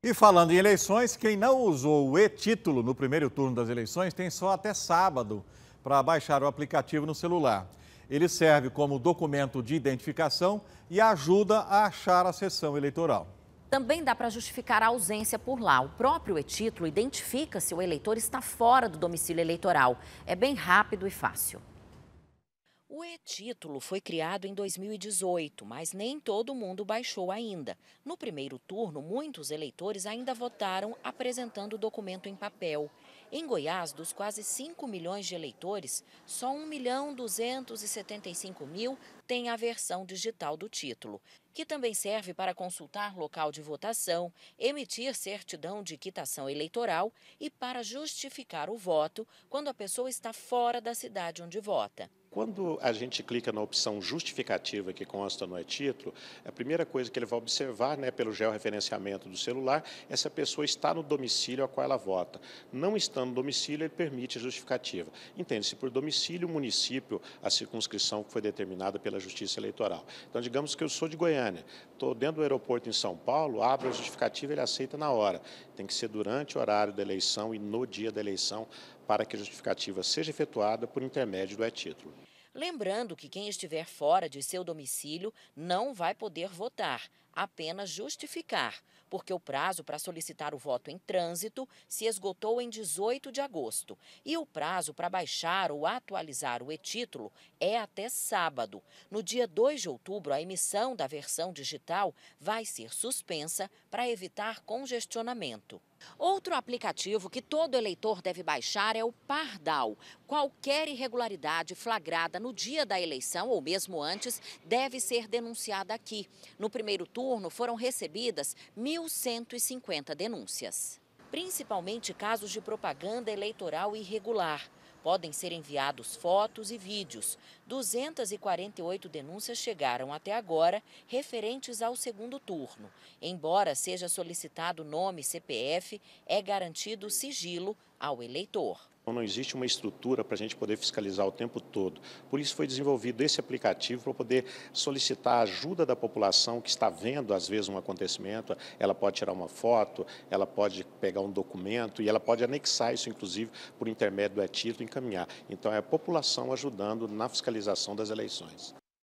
E falando em eleições, quem não usou o e-título no primeiro turno das eleições tem só até sábado para baixar o aplicativo no celular. Ele serve como documento de identificação e ajuda a achar a sessão eleitoral. Também dá para justificar a ausência por lá. O próprio e-título identifica se o eleitor está fora do domicílio eleitoral. É bem rápido e fácil. O e-título foi criado em 2018, mas nem todo mundo baixou ainda. No primeiro turno, muitos eleitores ainda votaram apresentando o documento em papel. Em Goiás, dos quase 5 milhões de eleitores, só 1 milhão 275 mil tem a versão digital do título, que também serve para consultar local de votação, emitir certidão de quitação eleitoral e para justificar o voto quando a pessoa está fora da cidade onde vota. Quando a gente clica na opção justificativa que consta no e-título, a primeira coisa que ele vai observar, né, pelo georreferenciamento do celular, é se a pessoa está no domicílio a qual ela vota. Não estando no domicílio, ele permite a justificativa. Entende-se por domicílio, município, a circunscrição que foi determinada pela Justiça Eleitoral. Então, digamos que eu sou de Goiânia, estou dentro do aeroporto em São Paulo, abro a justificativa, ele aceita na hora. Tem que ser durante o horário da eleição e no dia da eleição, para que a justificativa seja efetuada por intermédio do e-título. Lembrando que quem estiver fora de seu domicílio não vai poder votar, apenas justificar, porque o prazo para solicitar o voto em trânsito se esgotou em 18 de agosto e o prazo para baixar ou atualizar o e-título é até sábado. No dia 2 de outubro, a emissão da versão digital vai ser suspensa para evitar congestionamento. Outro aplicativo que todo eleitor deve baixar é o Pardal. Qualquer irregularidade flagrada no dia da eleição ou mesmo antes deve ser denunciada aqui. No primeiro turno, turno foram recebidas 1.150 denúncias. Principalmente casos de propaganda eleitoral irregular. Podem ser enviados fotos e vídeos. 248 denúncias chegaram até agora referentes ao segundo turno. Embora seja solicitado nome CPF, é garantido sigilo ao eleitor. Então, não existe uma estrutura para a gente poder fiscalizar o tempo todo. Por isso, foi desenvolvido esse aplicativo para poder solicitar a ajuda da população que está vendo, às vezes, um acontecimento. Ela pode tirar uma foto, ela pode pegar um documento e ela pode anexar isso, inclusive, por intermédio do e-título, encaminhar. Então, é a população ajudando na fiscalização das eleições.